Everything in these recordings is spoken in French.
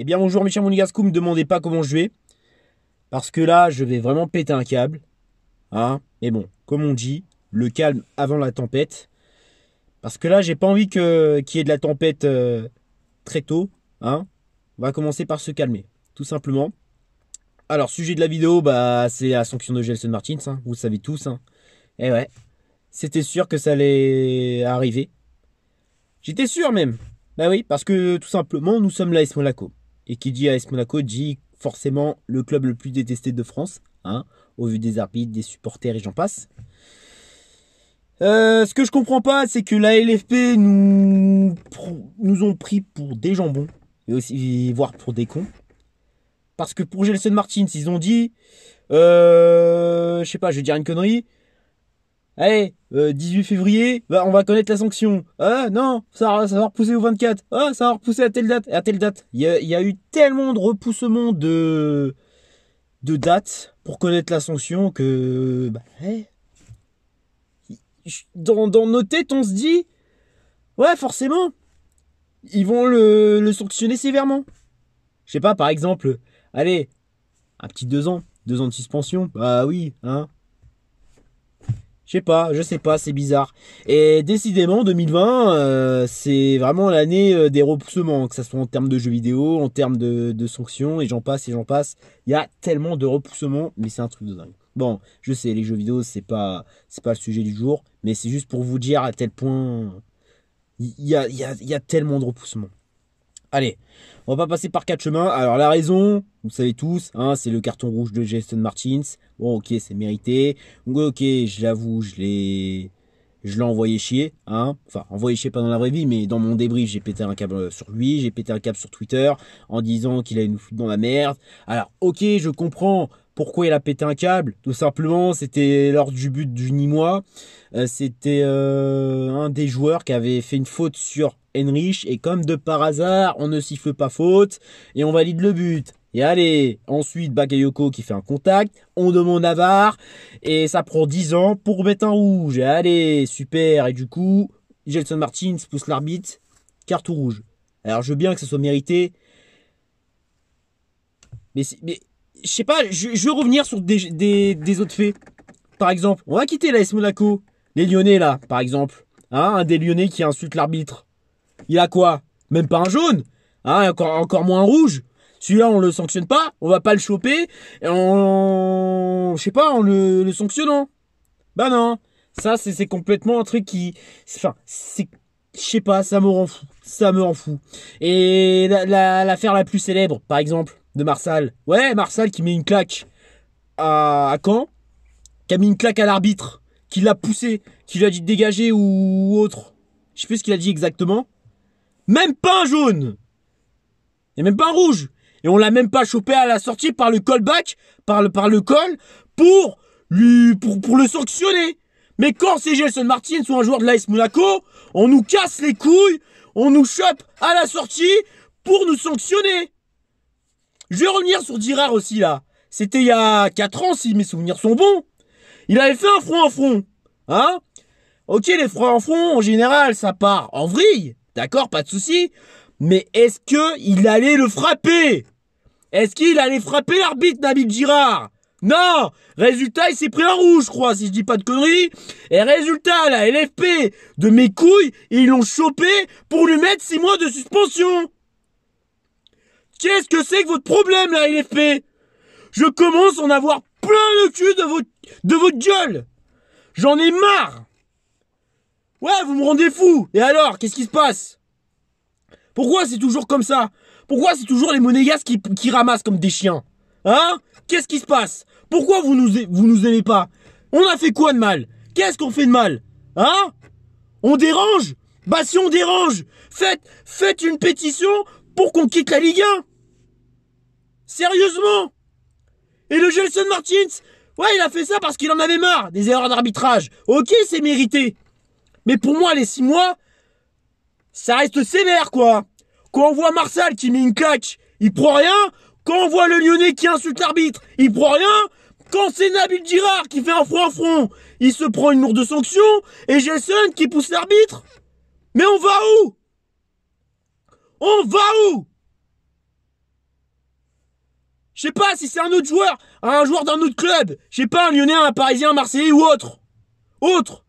Eh bien bonjour mes chers ne me demandez pas comment je vais. Parce que là, je vais vraiment péter un câble. Hein Mais bon, comme on dit, le calme avant la tempête. Parce que là, j'ai pas envie que, qu'il y ait de la tempête euh, très tôt. Hein on va commencer par se calmer, tout simplement. Alors, sujet de la vidéo, bah, c'est la sanction de Gelson Martins, hein, vous le savez tous. Hein. Et eh ouais, c'était sûr que ça allait arriver. J'étais sûr même. Bah oui, parce que tout simplement, nous sommes là la Monaco. Et qui dit AS Monaco dit forcément le club le plus détesté de France, hein, au vu des arbitres, des supporters et j'en passe. Euh, ce que je comprends pas, c'est que la LFP nous, nous ont pris pour des jambons, et aussi, voire pour des cons. Parce que pour Gelson Martins, ils ont dit, euh, je sais pas, je vais dire une connerie, Allez, eh, 18 euh, février, bah, on va connaître la sanction. Ah non, ça, ça va repousser au 24. Ah, ça va repousser à telle date, à telle date. Il y a, eu tellement de repoussements de, de dates pour connaître la sanction que... Bah, eh. dans, nos têtes, on se dit... Ouais, forcément. Ils vont le, sanctionner sévèrement. Je sais pas, par exemple, allez, un petit deux ans, Deux ans de suspension. Bah oui, hein, je sais pas, je sais pas, c'est bizarre. Et décidément, 2020, euh, c'est vraiment l'année euh, des repoussements, que ce soit en termes de jeux vidéo, en termes de, sanctions, et j'en passe, et j'en passe. Il y a tellement de repoussements, mais c'est un truc de dingue. Bon, je sais, les jeux vidéo, c'est pas, c'est pas le sujet du jour, mais c'est juste pour vous dire à tel point il y a, y, a, y a, tellement de repoussements. Allez, on va pas passer par quatre chemins. Alors la raison, vous savez tous, hein, c'est le carton rouge de Jason Martins. Bon, ok, c'est mérité. Ok, je l'avoue, je l'ai, je l'ai envoyé chier. Hein. Enfin, envoyé chier pas dans la vraie vie, mais dans mon débrief, j'ai pété un câble euh, sur lui, j'ai pété un câble sur Twitter en disant qu'il allait nous foutre dans la merde. Alors, ok, je comprends pourquoi il a pété un câble Tout simplement, c'était lors du but du Nîmois. Euh, c'était euh, un des joueurs qui avait fait une faute sur Henrich. Et comme de par hasard, on ne siffle pas faute et on valide le but. Et allez, ensuite Bakayoko qui fait un contact, on demande Navarre et ça prend 10 ans pour mettre un rouge. Et allez, super, et du coup, Gelson Martins pousse l'arbitre, carton rouge. Alors je veux bien que ce soit mérité, mais, mais je sais pas, je, veux revenir sur des, autres faits. Par exemple, on va quitter S Monaco. Les Lyonnais, là, par exemple. Hein, un des Lyonnais qui insulte l'arbitre. Il a quoi Même pas un jaune. Hein, encore, encore moins un rouge. Celui-là, on le sanctionne pas. On va pas le choper. Et on, je sais pas, en le, le sanctionnant. Bah non. Ça, c'est complètement un truc qui, enfin, c'est je sais pas, ça me rend fou. Ça me rend fou. Et l'affaire la, la plus célèbre, par exemple, de Marsal. Ouais, Marsal qui met une claque à, à Caen, qui a mis une claque à l'arbitre, qui l'a poussé, qui lui a dit de dégager ou, autre. Je sais plus ce qu'il a dit exactement. Même pas un jaune Et même pas un rouge Et on l'a même pas chopé à la sortie par le callback, par le, par le col, pour lui, pour, le sanctionner. Mais quand c'est Gelson Martin ou un joueur de l'AS Monaco, on nous casse les couilles, on nous chope à la sortie pour nous sanctionner. Je vais revenir sur Girard aussi, là. C'était il y a 4 ans, si mes souvenirs sont bons. Il avait fait un front en front. Hein Ok, les fronts en front, en général, ça part en vrille. D'accord, pas de souci. Mais est-ce que il allait le frapper Est-ce qu'il allait frapper l'arbitre, Nabil Girard non Résultat, il s'est pris en rouge, je crois, si je dis pas de conneries. Et résultat, la LFP de mes couilles, ils l'ont chopé pour lui mettre 6 mois de suspension. Qu'est-ce que c'est que votre problème, la LFP Je commence à en avoir plein le cul de votre, de votre gueule J'en ai marre Ouais, vous me rendez fou Et alors, qu'est-ce qui se passe Pourquoi c'est toujours comme ça Pourquoi c'est toujours les Monégas qui, qui ramassent comme des chiens Hein Qu'est-ce qui se passe Pourquoi vous nous, vous nous aimez pas On a fait quoi de mal Qu'est-ce qu'on fait de mal Hein On dérange Bah si on dérange Faites, faites une pétition pour qu'on quitte la Ligue 1 Sérieusement Et le Gelson Martins Ouais, il a fait ça parce qu'il en avait marre des erreurs d'arbitrage. Ok, c'est mérité. Mais pour moi, les six mois, ça reste sévère, quoi. Quand on voit Marsal qui met une catch il prend rien. Quand on voit le Lyonnais qui insulte l'arbitre, il prend rien. Quand c'est Nabil Girard qui fait un front à front, il se prend une lourde sanction. Et Gelson qui pousse l'arbitre. Mais on va où On va où je sais pas si c'est un autre joueur, un joueur d'un autre club. Je sais pas, un Lyonnais, un Parisien, un Marseillais ou autre. Autre.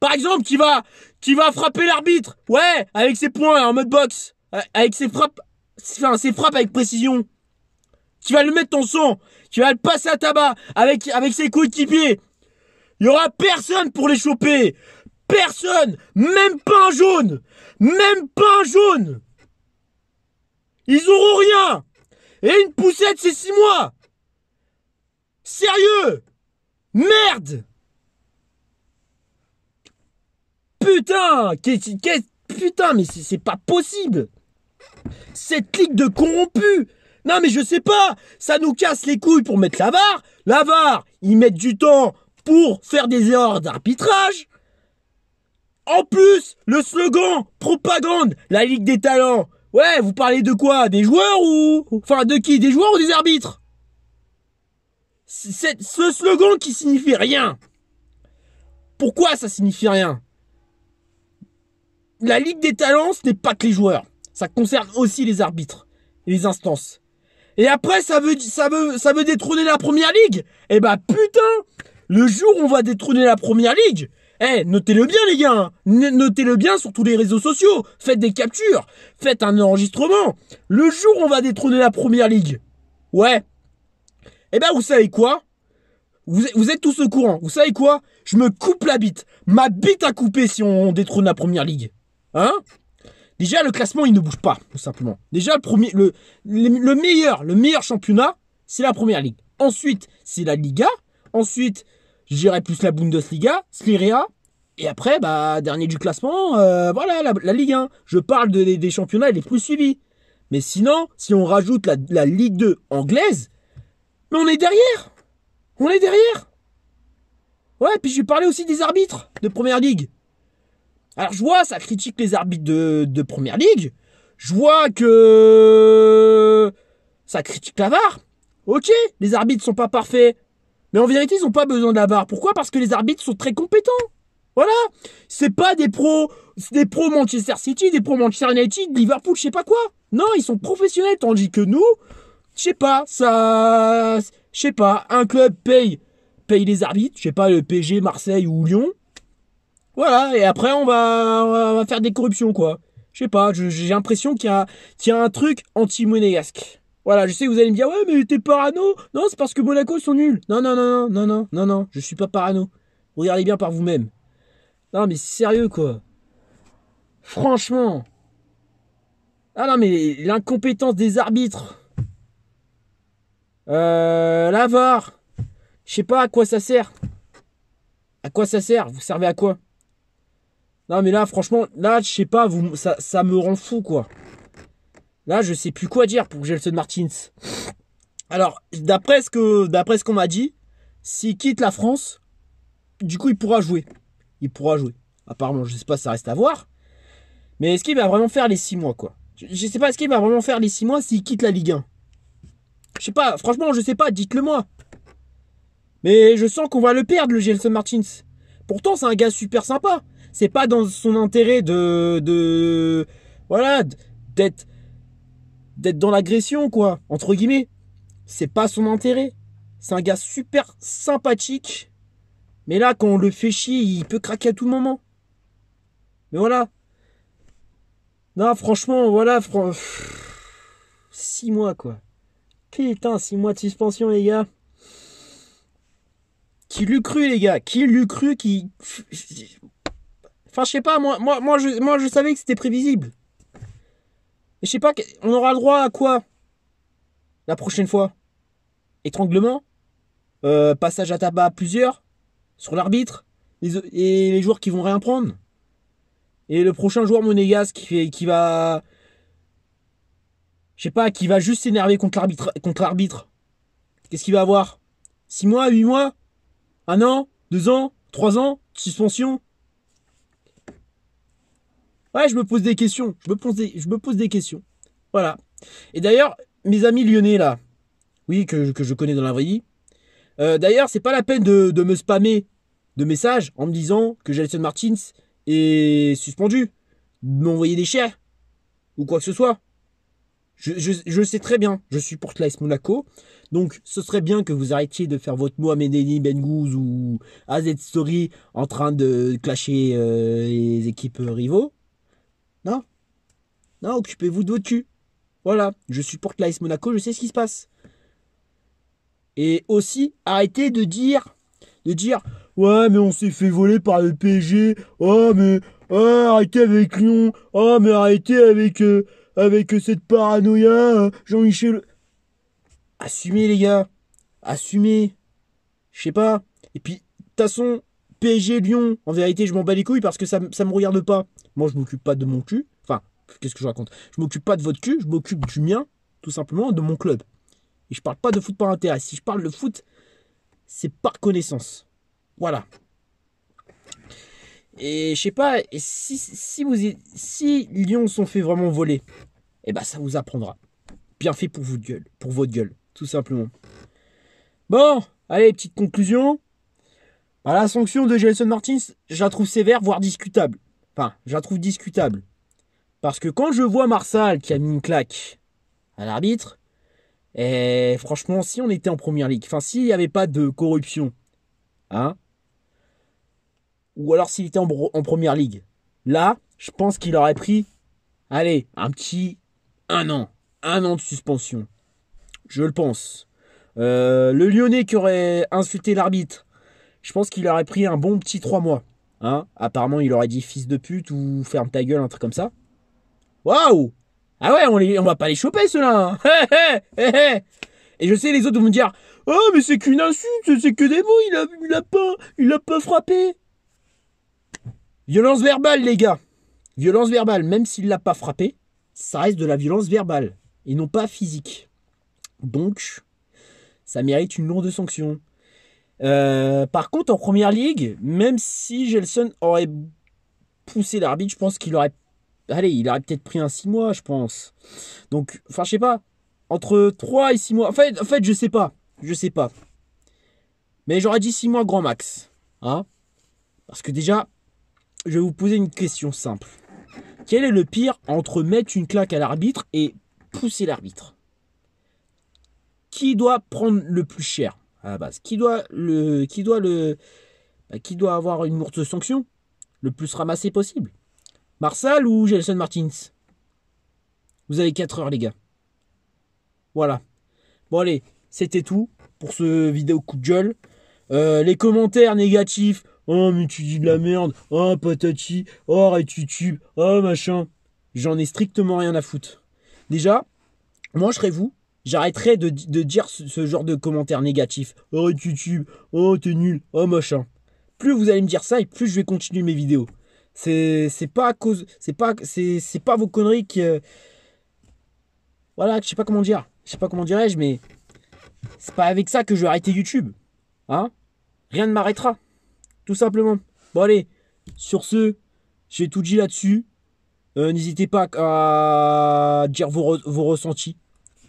Par exemple, qui va, qui va frapper l'arbitre. Ouais, avec ses points en mode boxe. Euh, avec ses frappes, enfin, ses frappes avec précision. Tu vas le mettre ton sang. Tu vas le passer à tabac avec, avec ses pied. Il y aura personne pour les choper. Personne. Même pas un jaune. Même pas un jaune. Ils auront rien. Et une poussette, c'est six mois Sérieux Merde Putain qu'est-ce, Putain, mais c'est, pas possible Cette ligue de corrompus Non mais je sais pas Ça nous casse les couilles pour mettre la VAR La VAR, ils mettent du temps pour faire des erreurs d'arbitrage en plus, le slogan propagande la Ligue des Talents. Ouais, vous parlez de quoi Des joueurs ou... Enfin, de qui Des joueurs ou des arbitres C'est ce slogan qui signifie rien. Pourquoi ça signifie rien La Ligue des Talents, ce n'est pas que les joueurs. Ça concerne aussi les arbitres et les instances. Et après, ça veut, ça veut, ça veut détrôner la première ligue. Eh bah, ben, putain! Le jour où on va détrôner la première ligue, eh, notez-le bien les gars, hein. notez-le bien sur tous les réseaux sociaux, faites des captures, faites un enregistrement. Le jour on va détrôner la première ligue. Ouais. Eh ben vous savez quoi vous, êtes tous au courant, vous savez quoi Je me coupe la bite. Ma bite à couper si on détrône la première ligue. Hein Déjà le classement il ne bouge pas, tout simplement. Déjà le premier le, meilleur, le meilleur championnat, c'est la première ligue. Ensuite, c'est la Liga. Ensuite, j'irai plus la Bundesliga, Serie et après, bah, dernier du classement, euh, voilà, la, Ligue 1. Je parle des, championnats les plus suivis. Mais sinon, si on rajoute la, Ligue 2 anglaise, mais on est derrière On est derrière Ouais, puis je vais parler aussi des arbitres de Première Ligue. Alors je vois, ça critique les arbitres de, de Première Ligue. Je vois que ça critique la VAR. Ok, les arbitres sont pas parfaits. Mais en vérité, ils ont pas besoin de la VAR. Pourquoi Parce que les arbitres sont très compétents. Voilà. C'est pas des pros, des pros Manchester City, des pros Manchester United, Liverpool, je sais pas quoi. Non, ils sont professionnels, tandis que nous, je sais pas, ça, je sais pas, un club paye, paye les arbitres, je sais pas, le PG, Marseille ou Lyon. Voilà. Et après, on va, faire des corruptions, quoi. Je sais pas, j'ai l'impression qu'il y, qu'il a un truc anti-monégasque. Voilà, je sais que vous allez me dire, ouais, mais t'es parano. Non, c'est parce que Monaco sont nuls. Non, non, non, non, non, non, non, non, je suis pas parano. Regardez bien par vous-même. Non, mais sérieux, quoi. Franchement. Ah non, mais l'incompétence des arbitres. Euh, l'avare. Je sais pas à quoi ça sert. À quoi ça sert Vous servez à quoi Non, mais là, franchement, là, je sais pas, vous, ça, ça me rend fou, quoi. Là, je sais plus quoi dire pour Gelson Martins. Alors, d'après ce que, d'après ce qu'on m'a dit, s'il quitte la France, du coup, il pourra jouer il pourra jouer. Apparemment, je sais pas, ça reste à voir. Mais est-ce qu'il va vraiment faire les 6 mois, quoi je, sais pas, est-ce qu'il va vraiment faire les 6 mois s'il quitte la Ligue 1 Je sais pas, franchement, je sais pas, dites-le moi. Mais je sens qu'on va le perdre, le Gelson Martins. Pourtant, c'est un gars super sympa. C'est pas dans son intérêt de. de voilà, d'être. d'être dans l'agression, quoi, entre guillemets. C'est pas son intérêt. C'est un gars super sympathique, mais là, quand on le fait chier, il peut craquer à tout moment. Mais voilà. Non, franchement, voilà. Fran... Six mois, quoi. Putain, six mois de suspension, les gars. Qui l'eût cru, les gars Qui l'eût cru qui... Enfin, je sais pas, moi, moi, moi, je, moi, je savais que c'était prévisible. Mais je sais pas, on aura le droit à quoi La prochaine fois Étranglement euh, Passage à tabac à plusieurs sur l'arbitre et les joueurs qui vont rien prendre. Et le prochain joueur Monégas qui, qui va. Je sais pas, qui va juste s'énerver contre l'arbitre. Contre l'arbitre. Qu'est-ce qu'il va avoir 6 mois, 8 mois Un an 2 ans 3 ans Suspension Ouais, je me pose des questions. Je me pose des, je me pose des questions. Voilà. Et d'ailleurs, mes amis lyonnais là, oui, que, que je connais dans la vraie vie, euh, D'ailleurs, c'est pas la peine de, me spammer de messages en me disant que Jason Martins est suspendu, de m'envoyer des chiens ou quoi que ce soit. Je, je, sais très bien, je supporte l'AS Monaco, donc ce serait bien que vous arrêtiez de faire votre Mohamed Ben Bengouz ou AZ Story en train de clasher euh, les équipes rivaux. Non Non, occupez-vous de votre cul. Voilà, je supporte l'AS Monaco, je sais ce qui se passe. Et aussi, arrêtez de dire, de dire, ouais, mais on s'est fait voler par le PSG, oh, mais, oh, arrêtez avec Lyon, oh, mais arrêtez avec, euh, avec euh, cette paranoïa, euh, Jean-Michel. Assumez, les gars, assumez. Je sais pas. Et puis, de toute façon, PSG Lyon, en vérité, je m'en bats les couilles parce que ça, ça me regarde pas. Moi, je m'occupe pas de mon cul. Enfin, qu'est-ce que je raconte Je m'occupe pas de votre cul, je m'occupe du mien, tout simplement, de mon club. Et je parle pas de foot par intérêt. Si je parle de foot, c'est par connaissance. Voilà. Et je sais pas, si, si, vous, si Lyon sont fait vraiment voler, eh ben ça vous apprendra. Bien fait pour, vous, gueule, pour votre gueule, tout simplement. Bon, allez, petite conclusion. Bah, la sanction de Gelson Martins, je la trouve sévère, voire discutable. Enfin, je la trouve discutable. Parce que quand je vois Marsal qui a mis une claque à l'arbitre, et eh, franchement, si on était en première ligue, enfin, s'il n'y avait pas de corruption, hein, ou alors s'il était en, première ligue, là, je pense qu'il aurait pris, allez, un petit un an, un an de suspension. Je le pense. Euh, le Lyonnais qui aurait insulté l'arbitre, je pense qu'il aurait pris un bon petit trois mois. Hein Apparemment, il aurait dit fils de pute ou ferme ta gueule, un truc comme ça. Waouh ah ouais, on, va pas les choper, ceux-là. Hein. Et je sais, les autres vont me dire, oh, mais c'est qu'une insulte, c'est que des mots, il a, il pas, il a pas frappé. Violence verbale, les gars. Violence verbale, même s'il l'a pas frappé, ça reste de la violence verbale et non pas physique. Donc, ça mérite une lourde sanction. Euh, par contre, en première ligue, même si Gelson aurait poussé l'arbitre, je pense qu'il aurait allez, il aurait peut-être pris un 6 mois, je pense. Donc, enfin, je sais pas. Entre 3 et 6 mois. En fait, en fait je sais pas. Je sais pas. Mais j'aurais dit 6 mois grand max. Hein Parce que déjà, je vais vous poser une question simple. Quel est le pire entre mettre une claque à l'arbitre et pousser l'arbitre Qui doit prendre le plus cher à la base Qui doit le. Qui doit le. Bah, qui doit avoir une lourde sanction Le plus ramassé possible Marsal ou Gelson Martins Vous avez 4 heures, les gars. Voilà. Bon, allez, c'était tout pour ce vidéo coup de gueule. Euh, les commentaires négatifs. Oh, mais tu dis de la merde. Oh, patati. Oh, arrête YouTube. Oh, machin. J'en ai strictement rien à foutre. Déjà, moi, je serais vous. J'arrêterai de, dire ce, genre de commentaires négatifs. Arrête oh, YouTube. Oh, t'es nul. Oh, machin. Plus vous allez me dire ça et plus je vais continuer mes vidéos. C'est pas à cause. C'est pas, pas vos conneries qui. voilà, je sais pas comment dire. Je sais pas comment dirais-je, mais. C'est pas avec ça que je vais arrêter YouTube. Hein Rien ne m'arrêtera. Tout simplement. Bon, allez. Sur ce, j'ai tout dit là-dessus. Euh, n'hésitez pas à dire vos, vos ressentis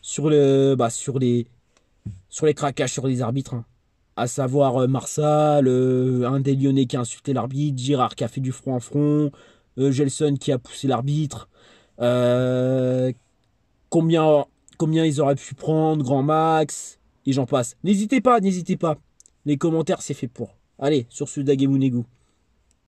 sur, le, bah, sur, les, sur les craquages, sur les arbitres. Hein à savoir euh, Marsal, euh, un des Lyonnais qui a insulté l'arbitre, Girard qui a fait du front en front, euh, Gelson qui a poussé l'arbitre. combien, combien ils auraient pu prendre, Grand Max, et j'en passe. N'hésitez pas, n'hésitez pas. Les commentaires, c'est fait pour. Allez, sur ce Dagemunegu.